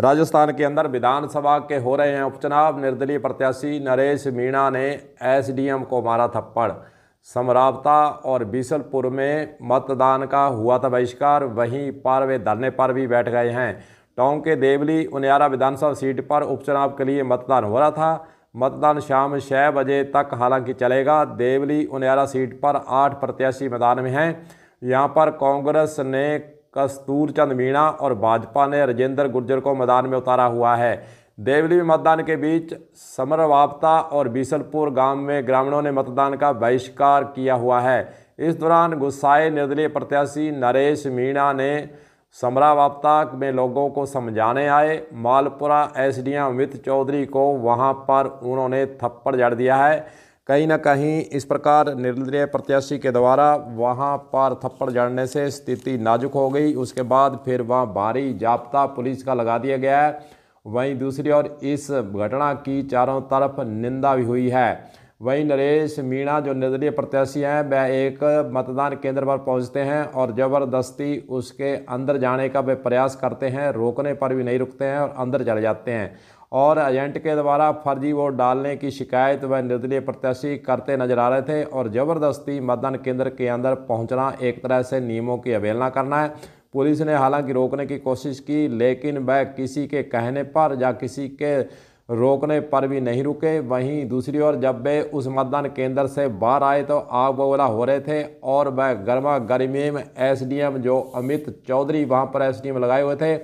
राजस्थान के अंदर विधानसभा के हो रहे हैं उपचुनाव निर्दलीय प्रत्याशी नरेश मीणा ने एसडीएम को मारा थप्पड़ समरावता और बीसलपुर में मतदान का हुआ था बहिष्कार वहीं पर वे धरने पर भी बैठ गए हैं टोंक के देवली उनियारा विधानसभा सीट पर उपचुनाव के लिए मतदान हो रहा था मतदान शाम छः बजे तक हालांकि चलेगा देवली उनियारा सीट पर आठ प्रत्याशी मैदान में हैं यहाँ पर कांग्रेस ने कस्तूर चंद मीणा और भाजपा ने राजेंद्र गुर्जर को मैदान में उतारा हुआ है देवली में मतदान के बीच समरवापता और बीसलपुर गांव में ग्रामीणों ने मतदान का बहिष्कार किया हुआ है इस दौरान गुस्साए निर्दलीय प्रत्याशी नरेश मीणा ने समरावापता में लोगों को समझाने आए मालपुरा एसडीएम अमित चौधरी को वहां पर उन्होंने थप्पड़ जड़ दिया है कहीं ना कहीं इस प्रकार निर्दलीय प्रत्याशी के द्वारा वहां पार थप्पड़ जड़ने से स्थिति नाजुक हो गई उसके बाद फिर वहां भारी जाप्ता पुलिस का लगा दिया गया है वहीं दूसरी ओर इस घटना की चारों तरफ निंदा भी हुई है वहीं नरेश मीणा जो निर्दलीय प्रत्याशी हैं वह एक मतदान केंद्र पर पहुंचते हैं और ज़बरदस्ती उसके अंदर जाने का वे प्रयास करते हैं रोकने पर भी नहीं रुकते हैं और अंदर चले जाते हैं और एजेंट के द्वारा फर्जी वोट डालने की शिकायत व निर्दलीय प्रत्याशी करते नजर आ रहे थे और ज़बरदस्ती मतदान केंद्र के अंदर पहुंचना एक तरह से नियमों की अवहेलना करना है पुलिस ने हालांकि रोकने की कोशिश की लेकिन वह किसी के कहने पर या किसी के रोकने पर भी नहीं रुके वहीं दूसरी ओर जब वे उस मतदान केंद्र से बाहर आए तो आग बगोला हो रहे थे और वह गर्मा गर्मी में एस जो अमित चौधरी वहाँ पर एस लगाए हुए थे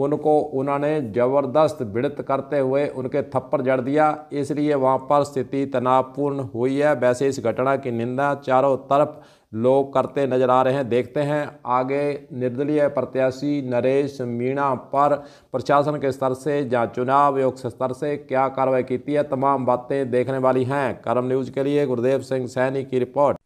उनको उन्होंने ज़बरदस्त बिड़त करते हुए उनके थप्पड़ जड़ दिया इसलिए वहाँ पर स्थिति तनावपूर्ण हुई है वैसे इस घटना की निंदा चारों तरफ लोग करते नजर आ रहे हैं देखते हैं आगे निर्दलीय प्रत्याशी नरेश मीणा पर प्रशासन के स्तर से या चुनाव आयोग स्तर से क्या कार्रवाई की है तमाम बातें देखने वाली हैं करम न्यूज़ के लिए गुरुदेव सिंह सैनी की रिपोर्ट